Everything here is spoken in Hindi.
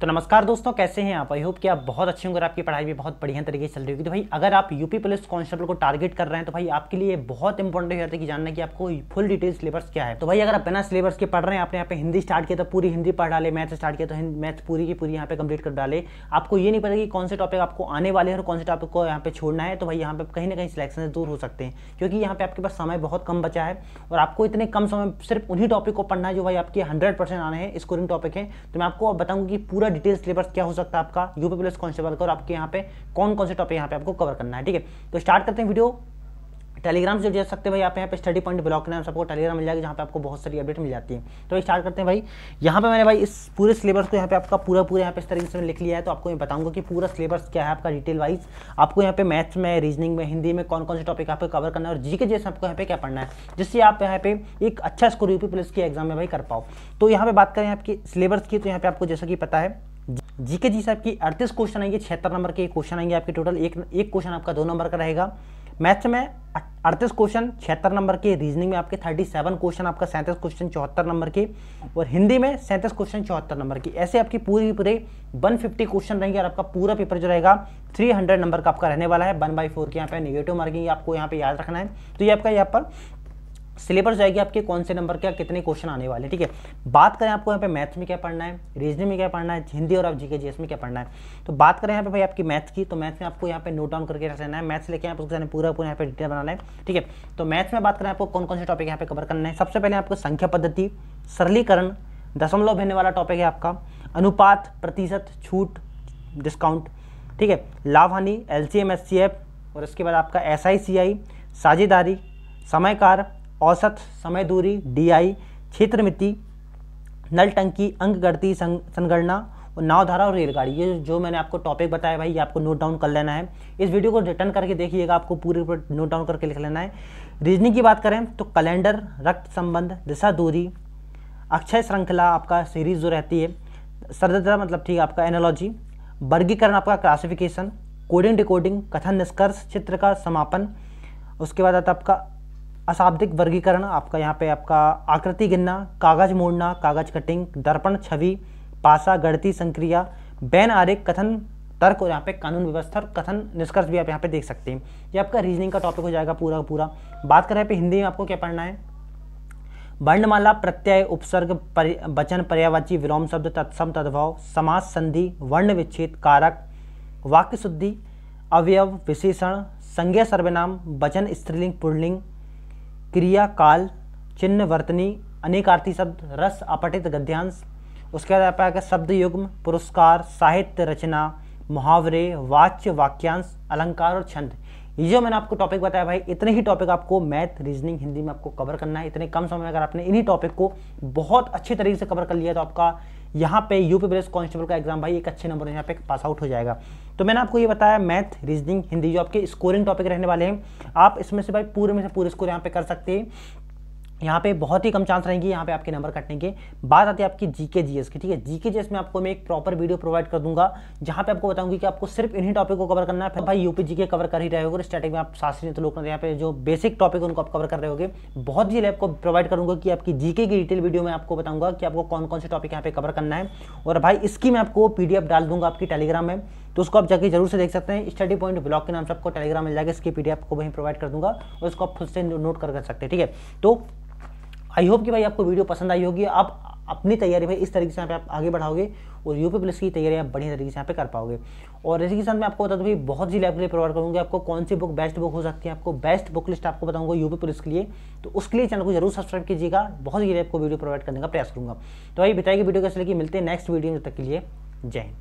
तो नमस्कार दोस्तों कैसे हैं आप आई होप कि आप बहुत अच्छे होंगे और आपकी पढ़ाई भी बहुत बढ़िया तरीके से चल रही होगी तो भाई अगर आप यूपी पुलिस कांस्टेबल को टारगेट कर रहे हैं तो भाई आपके लिए बहुत इंपॉर्टेंट हो जाता है कि जानना कि आपको फुल डिटेल सिलेबस क्या है तो भाई अगर आप बिना सिलेबस के पढ़ रहे हैं आपने यहाँ पे हिंदी स्टार्ट किया तो पूरी हिंदी पढ़ डाले मैथ स्टार्ट किया तो मैथ पूरी की पूरी यहाँ पे कंप्लीट कर डाले आपको ये नहीं पता कि कौन से टॉपिक आपको आने वाले हैं और कौन से टॉपिक को यहाँ पे छोड़ना है तो भाई यहाँ पे कहीं ना कहीं सिलेक्शन दूर हो सकते हैं क्योंकि यहाँ पे आपके पास समय बहुत कम बचा है और आपको इतने कम समय सिर्फ उन्हीं टॉपिक को पढ़ना है जो भाई आपके हंड्रेड आने हैं स्कोरिंग टॉपिक है तो मैं आपको बताऊँगी कि पूरा पूरा डिटेल सिलेबस क्या हो सकता है आपका यूपी पुलिस कॉन्स्टेबल का और आपके यहाँ पे कौन कौन से टॉपिक यहाँ पे आपको कवर करना है ठीक है तो स्टार्ट करते हैं वीडियो टेलीग्राम से जुड़ सकते हैं भाई आप यहाँ पे स्टडी पॉइंट ब्लॉक के नाम से आपको टेलीग्राम मिल जाएगा जहाँ पे आपको बहुत सारी अपडेट मिल जाती है तो स्टार्ट करते हैं भाई यहाँ पे मैंने भाई इस पूरे सिलेबस को यहाँ पे आपका पूरा पूरा यहाँ पे इस तरीके से लिख लिया है तो आपको मैं बताऊंगा कि पूरा सिलेबस क्या है आपका डिटेल वाइज आपको यहाँ पे मैथ्स में रीजनिंग में हिंदी में कौन कौन से टॉपिक आपको कवर करना है और जी के जैसे आपको यहाँ पे क्या पढ़ना है जिससे आप यहाँ पे एक अच्छा स्कोर यूपी पुलिस के एग्जाम में भाई कर पाओ तो यहाँ पे बात करें आपकी सिलेबस की तो यहाँ पे आपको जैसा कि पता है जीके जी से आपकी अड़तीस क्वेश्चन आएंगे छिहत्तर नंबर के क्वेश्चन आएंगे आपके टोटल एक एक क्वेश्चन आपका दो नंबर का रहेगा मैथ्स में अड़तीस क्वेश्चन छिहत्तर नंबर के रीजनिंग में आपके थर्टी सेवन क्वेश्चन आपका सैंतीस क्वेश्चन चौहत्तर नंबर के और हिंदी में सैंतीस क्वेश्चन चौहत्तर नंबर की ऐसे आपकी पूरी पूरे वन फिफ्टी क्वेश्चन रहेंगे और आपका पूरा पेपर जो रहेगा थ्री हंड्रेड नंबर का आपका रहने वाला है वन बाई फोर के यहाँ पे निगेटिव मार्किंग आपको यहाँ पे याद रखना है तो ये आपका यहाँ पर सिलेबस जाएगी आपके कौन से नंबर के कितने क्वेश्चन आने वाले ठीक है बात करें आपको यहाँ पे मैथ में क्या पढ़ना है रीजनिंग में क्या पढ़ना है हिंदी और आप जीके जीएस में क्या पढ़ना है तो बात करें यहाँ पे भाई आपकी मैथ की तो मैथ में आपको यहाँ पे नोट डाउन करके रख है मैथ्स लेके आप उसको पूरा पूरा यहाँ पे डिटेल बनाना है ठीक है तो मैथ्स में बात करें आपको कौन कौन से टॉपिक यहाँ पे कवर करना है सबसे पहले आपको संख्या पद्धति सरलीकरण दशमलव भेजने वाला टॉपिक है आपका अनुपात प्रतिशत छूट डिस्काउंट ठीक है लाभ हानि L C M S C F और इसके बाद आपका एस आई सी आई साझेदारी समयकार औसत समय दूरी डीआई क्षेत्र मिति नल टंकी अंग गढ़ती संगणना और नावधारा और रेलगाड़ी ये जो मैंने आपको टॉपिक बताया भाई ये आपको नोट डाउन कर लेना है इस वीडियो को रिटर्न करके देखिएगा आपको पूरे नोट डाउन करके लिख लेना है रीजनिंग की बात करें तो कैलेंडर रक्त संबंध दिशा दूरी अक्षय श्रृंखला आपका सीरीज जो रहती है सरदा मतलब ठीक है आपका एनोलॉजी वर्गीकरण आपका क्लासिफिकेशन कोडिंग डिकोडिंग कथन निष्कर्ष चित्र का समापन उसके बाद आता आपका अशाब्दिक वर्गीकरण आपका यहाँ पे आपका आकृति गिनना कागज मोड़ना कागज कटिंग दर्पण छवि पासा गणती संक्रिया बैन आरेख कथन तर्क और यहाँ पे कानून व्यवस्था और कथन निष्कर्ष भी आप यहाँ पे देख सकते हैं ये आपका रीजनिंग का टॉपिक हो जाएगा पूरा पूरा बात करें हैं पे हिंदी में आपको क्या पढ़ना है वर्णमाला प्रत्यय उपसर्ग पर, वचन पर्यावाची विलोम शब्द तत्सम तद्भाव समास संधि वर्ण विच्छेद कारक वाक्य शुद्धि अवयव विशेषण संज्ञा सर्वनाम वचन स्त्रीलिंग पुणलिंग क्रिया काल चिन्ह वर्तनी अनेकार्थी शब्द रस अपटित गद्यांश उसके बाद आप आएगा शब्द युग्म पुरस्कार साहित्य रचना मुहावरे वाच्य वाक्यांश अलंकार और छंद ये जो मैंने आपको टॉपिक बताया भाई इतने ही टॉपिक आपको मैथ रीजनिंग हिंदी में आपको कवर करना है इतने कम समय में अगर आपने इन्हीं टॉपिक को बहुत अच्छे तरीके से कवर कर लिया तो आपका यहाँ पे यूपी पुलिस कांस्टेबल का एग्जाम भाई एक अच्छे नंबर यहाँ पे पास आउट हो जाएगा तो मैंने आपको ये बताया मैथ रीजनिंग हिंदी जो आपके स्कोरिंग टॉपिक रहने वाले हैं आप इसमें से भाई पूरे में से पूरे स्कोर यहाँ पे कर सकते हैं यहाँ पे बहुत ही कम चांस रहेंगे यहाँ पे आपके नंबर कटने के बाद आती है आपकी जीके जीएस की ठीक है जीके जीएस में आपको मैं एक प्रॉपर वीडियो प्रोवाइड कर दूंगा जहाँ पे आपको बताऊंगी कि आपको सिर्फ इन्हीं टॉपिक को कवर करना है भाई यूपी जीके कवर कर ही रहे होगा स्टार्टिंग में आप शास्त्री तो लोग यहाँ पे जो बेसिक टॉपिक उनको आप कवर कर रहे हो बहुत ही आपको प्रोवाइड करूंगा कि आपकी जीके की डिटेल वीडियो में आपको बताऊंगा कि आपको कौन कौन से टॉपिक यहाँ पे कवर करना है और भाई इसकी मैं आपको पीडीएफ डाल दूंगा आपकी टेलीग्राम में तो उसको आप जाके जरूर से देख सकते हैं स्टडी पॉइंट ब्लॉग के नाम से आपको टेलीग्राम मिल जाएगा इसकी पीडीएफ को वहीं प्रोवाइड कर दूंगा और उसको आप खुद से नोट कर सकते हैं ठीक है तो आई होप कि भाई आपको वीडियो पसंद आई होगी आप अपनी तैयारी में इस तरीके से यहाँ पे आप आगे बढ़ाओगे और यूपी प्लस की तैयारी आप बढ़िया तरीके से यहाँ पे कर पाओगे और इसी के साथ मैं आपको बता दूँ भाई बहुत सी लाइब्रेरी प्रोवाइड करूँगी आपको कौन सी बुक बेस्ट बुक हो सकती है आपको बेस्ट बुक लिस्ट आपको बताऊँगा यूपी पुलिस के लिए तो उसके लिए चैनल को जरूर सब्सक्राइब कीजिएगा बहुत ही आपको वीडियो प्रोवाइड करने का प्रयास करूँगा तो भाई बताएगी वीडियो कैसे लगी मिलते हैं नेक्स्ट वीडियो में तक के लिए जय हिंद